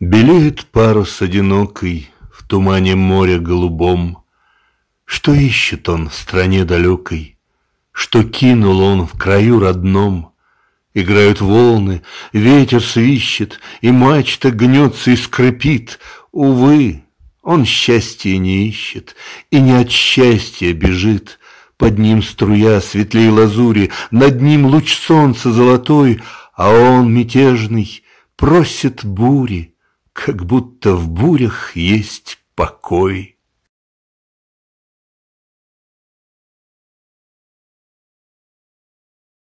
Белеет парус одинокий в тумане моря голубом. Что ищет он в стране далекой, что кинул он в краю родном? Играют волны, ветер свищет, и мачта гнется и скрипит. Увы, он счастья не ищет, и не от счастья бежит. Под ним струя светлей лазури, над ним луч солнца золотой, А он, мятежный, просит бури — как будто в бурях есть покой.